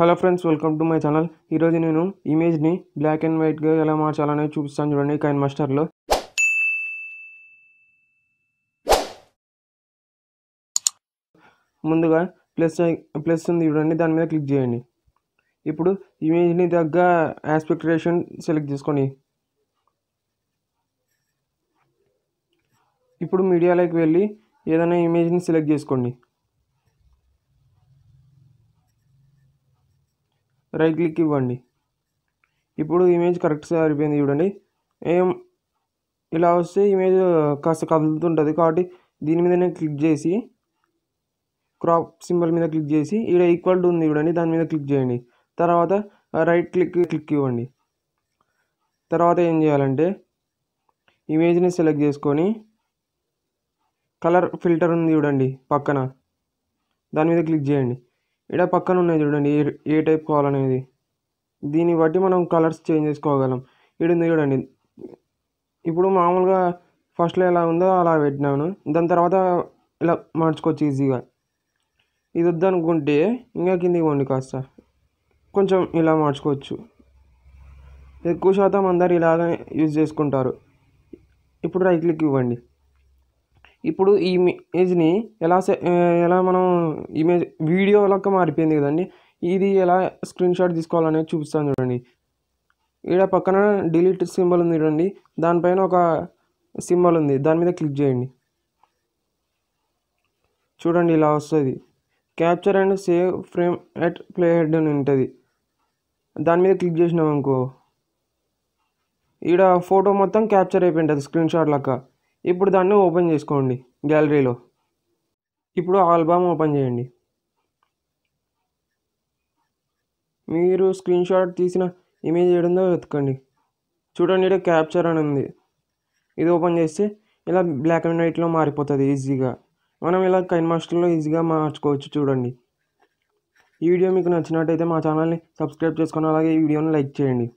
hello friends welcome to my channel ఈరోజు నేను ఇమేజ్ని బ్లాక్ అండ్ వైట్గా ఎలా మార్చాలనేది చూపిస్తాను చూడండి కైన్ మాస్టర్లో ముందుగా ప్లస్ ప్లస్ ఉంది చూడండి దాని మీద క్లిక్ చేయండి ఇప్పుడు ఇమేజ్ని తగ్గ యాస్పెక్టరేషన్ సెలెక్ట్ చేసుకోండి ఇప్పుడు మీడియాలోకి వెళ్ళి ఏదైనా ఇమేజ్ని సెలెక్ట్ చేసుకోండి రైట్ క్లిక్ ఇవ్వండి ఇప్పుడు ఇమేజ్ కరెక్ట్గా సరిపోయింది చూడండి ఏం ఇలా వస్తే ఇమేజ్ కాస్త కదులుతుంటుంది కాబట్టి దీని మీదనే క్లిక్ చేసి క్రాప్ సింబల్ మీద క్లిక్ చేసి ఇక్కడ ఈక్వల్ టు ఉంది చూడండి దాని మీద క్లిక్ చేయండి తర్వాత రైట్ క్లిక్ క్లిక్ ఇవ్వండి తర్వాత ఏం చేయాలంటే ఇమేజ్ని సెలెక్ట్ చేసుకొని కలర్ ఫిల్టర్ ఉంది చూడండి పక్కన దాని మీద క్లిక్ చేయండి ఇక్కడ పక్కన ఉన్నాయి చూడండి ఏ ఏ టైప్ కావాలనేది దీన్ని బట్టి మనం కలర్స్ చేంజ్ చేసుకోగలం ఇక్కడ ఉంది చూడండి ఇప్పుడు మామూలుగా ఫస్ట్లో ఎలా ఉందో అలా పెట్టినాను దాని తర్వాత ఇలా మార్చుకోవచ్చు ఈజీగా ఇది వద్దనుకుంటే ఇంకా కిందికి వండి కాస్త కొంచెం ఇలా మార్చుకోవచ్చు ఎక్కువ శాతం అందరు ఇలాగ యూజ్ చేసుకుంటారు ఇప్పుడు రైట్ క్లిక్ ఇవ్వండి ఇప్పుడు ఈ ఇమేజ్ని ఎలా ఎలా మనం ఇమేజ్ వీడియో లెక్క మారిపోయింది కదండి ఇది ఎలా స్క్రీన్ షాట్ తీసుకోవాలనేది చూపిస్తాను చూడండి ఇక్కడ పక్కన డిలీట్ సింబల్ ఉంది చూడండి దానిపైన ఒక సింబల్ ఉంది దాని మీద క్లిక్ చేయండి చూడండి ఇలా వస్తుంది capture and save frame at play head అని ఉంటుంది దాని మీద క్లిక్ చేసినాం అనుకో ఈడ ఫోటో మొత్తం క్యాప్చర్ అయిపోయి ఉంటుంది స్క్రీన్ షాట్ లెక్క ఇప్పుడు దాన్ని ఓపెన్ చేసుకోండి గ్యాలరీలో ఇప్పుడు ఆల్బమ్ ఓపెన్ చేయండి మీరు స్క్రీన్ షాట్ తీసిన ఇమేజ్ ఏడుందో వెతకండి చూడండి ఇక్కడ క్యాప్చర్ అని ఉంది ఇది ఓపెన్ చేస్తే ఇలా బ్లాక్ అండ్ వైట్లో మారిపోతుంది ఈజీగా మనం ఇలా కైన్ మాస్టర్లో ఈజీగా మార్చుకోవచ్చు చూడండి ఈ వీడియో మీకు నచ్చినట్టయితే మా ఛానల్ని సబ్స్క్రైబ్ చేసుకుని అలాగే ఈ వీడియోని లైక్ చేయండి